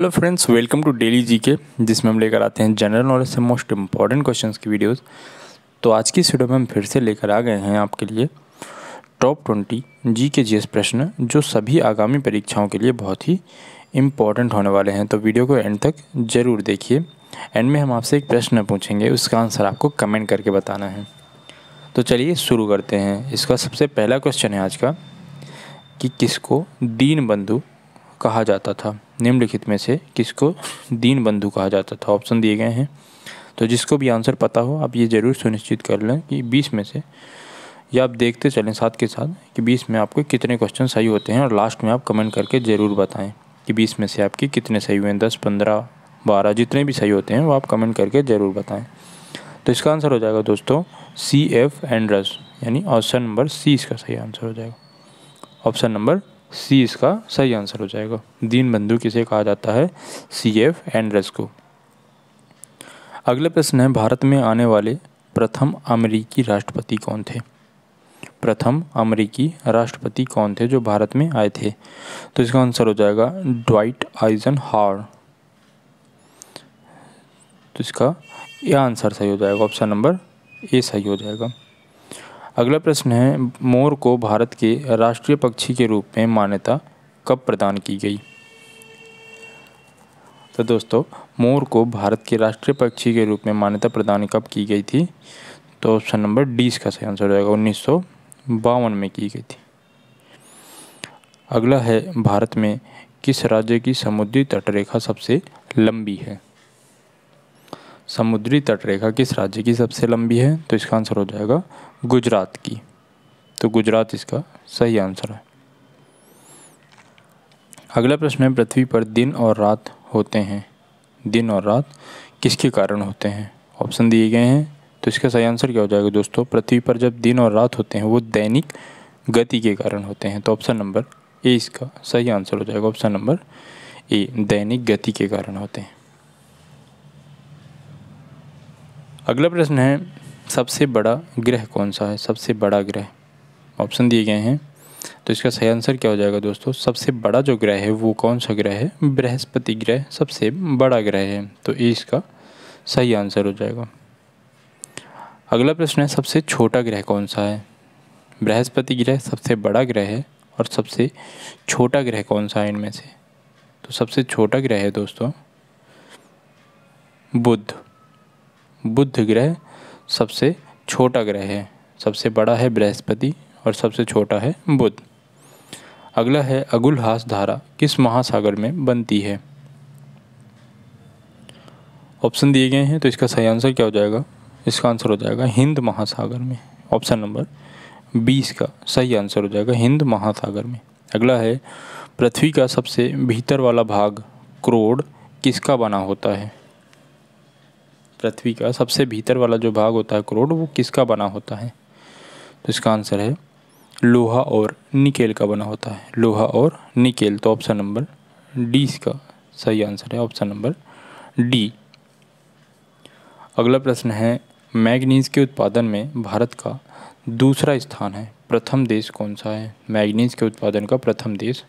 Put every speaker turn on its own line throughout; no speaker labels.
hello friends welcome to daily GK जिसमें हम लेकर आते हैं जनरल नॉलेज से मोस्ट इम्पॉर्टेंट क्वेश्चन की वीडियोस तो आज की इस वीडियो में हम फिर से लेकर आ गए हैं आपके लिए टॉप ट्वेंटी जी के जी प्रश्न जो सभी आगामी परीक्षाओं के लिए बहुत ही इम्पॉर्टेंट होने वाले हैं तो वीडियो को एंड तक ज़रूर देखिए एंड में हम आपसे एक प्रश्न पूछेंगे उसका आंसर आपको कमेंट करके बताना है तो चलिए शुरू करते हैं इसका सबसे पहला क्वेश्चन है आज का कि किसको दीन बंधु कहा जाता था निम्नलिखित में से किसको दीन बंधु कहा जाता था ऑप्शन दिए गए हैं तो जिसको भी आंसर पता हो आप ये ज़रूर सुनिश्चित कर लें कि बीस में से या आप देखते चलें साथ के साथ कि बीस में आपके कितने क्वेश्चन सही होते हैं और लास्ट में आप कमेंट करके ज़रूर बताएं कि बीस में से आपके कितने सही हुए हैं दस पंद्रह बारह जितने भी सही होते हैं वो आप कमेंट करके ज़रूर बताएँ तो इसका आंसर हो जाएगा दोस्तों सी एफ एंड्रस यानी ऑप्शन नंबर सी इसका सही आंसर हो जाएगा ऑप्शन नंबर सी इसका सही आंसर हो जाएगा दीन बंधु किसे कहा जाता है सी एफ एंड्रेस को अगला प्रश्न है भारत में आने वाले प्रथम अमेरिकी राष्ट्रपति कौन थे प्रथम अमेरिकी राष्ट्रपति कौन थे जो भारत में आए थे तो इसका आंसर हो जाएगा ड्वाइट आइजन हार तो इसका यह आंसर सही हो जाएगा ऑप्शन नंबर ए सही हो जाएगा अगला प्रश्न है मोर को भारत के राष्ट्रीय पक्षी के रूप में मान्यता कब प्रदान की गई तो दोस्तों मोर को भारत के राष्ट्रीय पक्षी के रूप में मान्यता प्रदान कब की गई थी तो ऑप्शन नंबर डी इसका सही आंसर हो जाएगा उन्नीस में की गई थी अगला है भारत में किस राज्य की समुद्री तटरेखा सबसे लंबी है समुद्री तटरेखा किस राज्य की सबसे लंबी है तो इसका आंसर हो जाएगा गुजरात की तो गुजरात इसका सही आंसर है अगला प्रश्न है पृथ्वी पर दिन और रात होते हैं दिन और रात किसके कारण होते हैं ऑप्शन दिए गए हैं तो इसका सही आंसर क्या हो जाएगा दोस्तों पृथ्वी पर जब दिन और रात होते हैं वो दैनिक गति के कारण होते हैं तो ऑप्शन नंबर ए इसका सही आंसर हो जाएगा ऑप्शन नंबर ए दैनिक गति के कारण होते हैं अगला प्रश्न है सबसे बड़ा ग्रह कौन सा है सबसे बड़ा ग्रह ऑप्शन दिए गए हैं तो इसका सही आंसर क्या हो जाएगा दोस्तों सबसे बड़ा जो ग्रह है वो कौन सा ग्रह है बृहस्पति ग्रह सबसे बड़ा ग्रह है तो इसका सही आंसर हो जाएगा अगला प्रश्न है सबसे छोटा ग्रह कौन सा है बृहस्पति ग्रह सबसे बड़ा ग्रह है और सबसे छोटा ग्रह कौन सा है इनमें से तो सबसे छोटा ग्रह है दोस्तों बुध बुध ग्रह सबसे छोटा ग्रह है सबसे बड़ा है बृहस्पति और सबसे छोटा है बुध अगला है अगुलहास धारा किस महासागर में बनती है ऑप्शन दिए गए हैं तो इसका सही आंसर क्या हो जाएगा इसका आंसर हो जाएगा हिंद महासागर में ऑप्शन नंबर बीस का सही आंसर हो जाएगा हिंद महासागर में अगला है पृथ्वी का सबसे भीतर वाला भाग क्रोड किसका बना होता है पृथ्वी का सबसे भीतर वाला जो भाग होता है क्रोड वो किसका बना होता है तो इसका आंसर है लोहा और निकेल का बना होता है लोहा और निकेल तो ऑप्शन नंबर डी इसका सही आंसर है ऑप्शन नंबर डी अगला प्रश्न है मैगनीज के उत्पादन में भारत का दूसरा स्थान है प्रथम देश कौन सा है मैगनीज के उत्पादन का प्रथम देश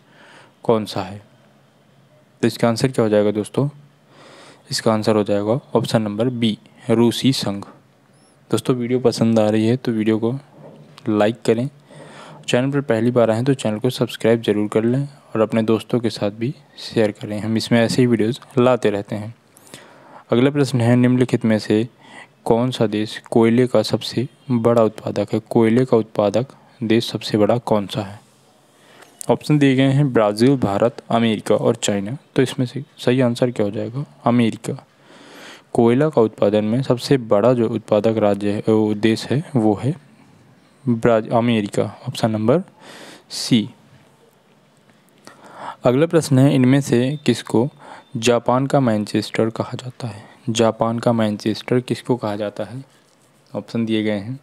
कौन सा है तो इसका आंसर क्या हो जाएगा दोस्तों इसका आंसर हो जाएगा ऑप्शन नंबर बी रूसी संघ दोस्तों वीडियो पसंद आ रही है तो वीडियो को लाइक करें चैनल पर पहली बार हैं तो चैनल को सब्सक्राइब ज़रूर कर लें और अपने दोस्तों के साथ भी शेयर करें हम इसमें ऐसे ही वीडियोज़ लाते रहते हैं अगला प्रश्न है निम्नलिखित में से कौन सा देश कोयले का सबसे बड़ा उत्पादक है कोयले का उत्पादक देश सबसे बड़ा कौन सा है ऑप्शन दिए गए हैं ब्राज़ील भारत अमेरिका और चाइना तो इसमें से सही आंसर क्या हो जाएगा अमेरिका कोयला का उत्पादन में सबसे बड़ा जो उत्पादक राज्य है वो देश है वो है ब्राज अमेरिका ऑप्शन नंबर सी अगला प्रश्न है इनमें से किसको जापान का मैनचेस्टर कहा जाता है जापान का मैनचेस्टर किसको कहा जाता है ऑप्शन दिए गए हैं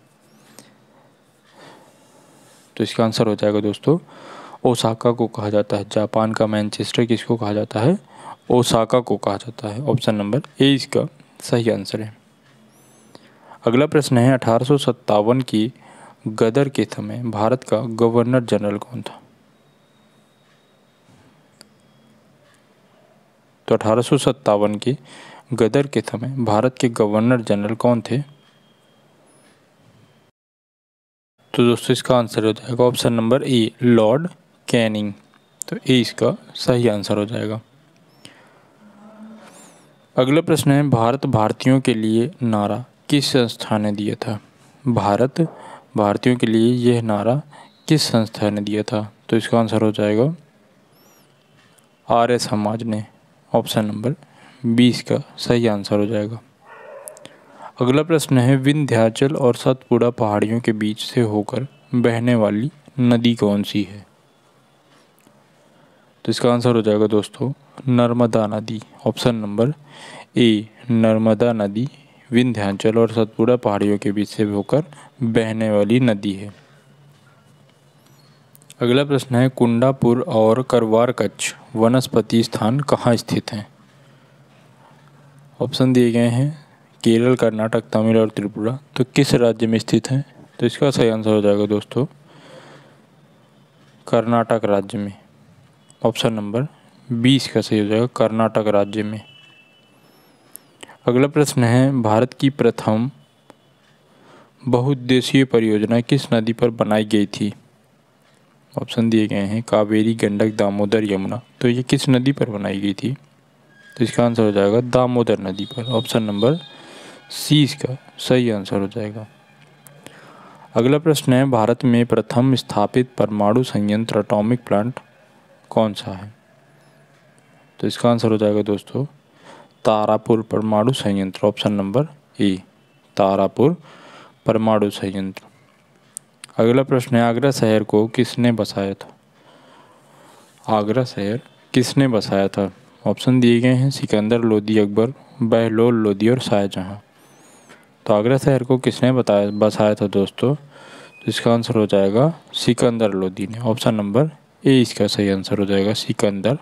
तो इसका आंसर हो जाएगा दोस्तों ओसाका को कहा जाता है जापान का मैनचेस्टर किसको कहा जाता है ओसाका को कहा जाता है ऑप्शन नंबर ए इसका सही आंसर है अगला प्रश्न है अठारह की गदर के समय भारत का गवर्नर जनरल कौन था तो अठारह के गदर के समय भारत के गवर्नर जनरल कौन थे तो दोस्तों इसका आंसर हो जाएगा option number A Lord Canning तो ए इसका सही आंसर हो जाएगा अगला प्रश्न है भारत भारतीयों के लिए नारा किस संस्था ने दिया था भारत भारतीयों के लिए यह नारा किस संस्था ने दिया था तो इसका आंसर हो जाएगा आर्य समाज ने ऑप्शन नंबर बीस का सही आंसर हो जाएगा अगला प्रश्न है विंध्याचल और सतपुड़ा पहाड़ियों के बीच से होकर बहने वाली नदी कौन सी है तो इसका आंसर हो जाएगा दोस्तों नर्मदा नदी ऑप्शन नंबर ए नर्मदा नदी विंध्यांचल और सतपुड़ा पहाड़ियों के बीच से होकर बहने वाली नदी है अगला प्रश्न है कुंडापुर और करवार कच्छ वनस्पति स्थान कहाँ स्थित हैं ऑप्शन दिए गए हैं केरल कर्नाटक तमिल और त्रिपुरा तो किस राज्य में स्थित हैं तो इसका सही आंसर हो जाएगा दोस्तों कर्नाटक राज्य में ऑप्शन नंबर बी इसका सही हो जाएगा कर्नाटक राज्य में अगला प्रश्न है भारत की प्रथम बहुउद्देशीय परियोजना किस नदी पर बनाई गई थी ऑप्शन दिए गए हैं कावेरी गंडक दामोदर यमुना तो ये किस नदी पर बनाई गई थी तो इसका आंसर हो जाएगा दामोदर नदी पर ऑप्शन नंबर सी इसका सही आंसर हो जाएगा अगला प्रश्न है भारत में प्रथम स्थापित परमाणु संयंत्र अटोमिक प्लांट कौन सा है तो इसका आंसर हो जाएगा दोस्तों तारापुर परमाणु संयंत्र ऑप्शन नंबर ई तारापुर परमाणु संयंत्र अगला प्रश्न है आगरा शहर को किसने बसाया था आगरा शहर किसने बसाया था ऑप्शन दिए गए हैं सिकंदर लोदी अकबर बहलोल लोदी और शाहजहाँ तो आगरा शहर को किसने बताया बसाया था दोस्तों तो इसका आंसर हो जाएगा सिकंदर लोदी ने ऑप्शन नंबर ए इसका सही आंसर हो जाएगा सिकंदर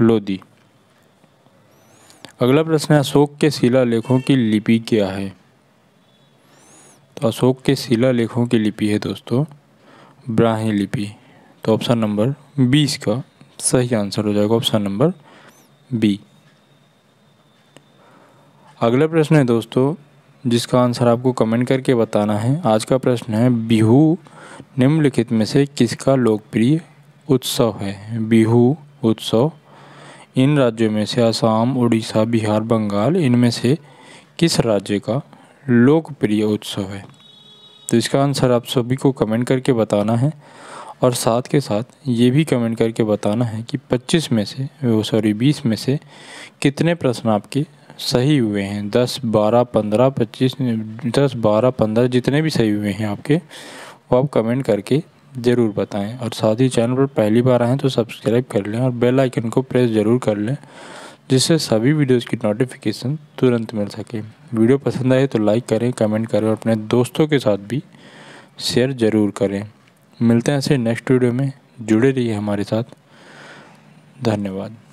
लोदी अगला प्रश्न है अशोक के शिला लेखों की लिपि क्या है तो अशोक के शिला लेखों की लिपि है दोस्तों ब्राह्मी लिपि तो ऑप्शन नंबर बी इसका सही आंसर हो जाएगा ऑप्शन नंबर बी अगला प्रश्न है दोस्तों जिसका आंसर आपको कमेंट करके बताना है आज का प्रश्न है बिहू निम्नलिखित में से किसका लोकप्रिय उत्सव है बिहू उत्सव इन राज्यों में से असम उड़ीसा बिहार बंगाल इनमें से किस राज्य का लोकप्रिय उत्सव है तो इसका आंसर आप सभी को कमेंट करके बताना है और साथ के साथ ये भी कमेंट करके बताना है कि 25 में से वो सॉरी 20 में से कितने प्रश्न आपके सही हुए हैं 10 12 15 25 10 12 15 जितने भी सही हुए हैं आपके वो आप कमेंट करके ज़रूर बताएं और साथ ही चैनल पर पहली बार आएँ तो सब्सक्राइब कर लें और बेल आइकन को प्रेस ज़रूर कर लें जिससे सभी वीडियोस की नोटिफिकेशन तुरंत मिल सके वीडियो पसंद आए तो लाइक करें कमेंट करें और अपने दोस्तों के साथ भी शेयर ज़रूर करें मिलते हैं ऐसे नेक्स्ट वीडियो में जुड़े रहिए हमारे साथ धन्यवाद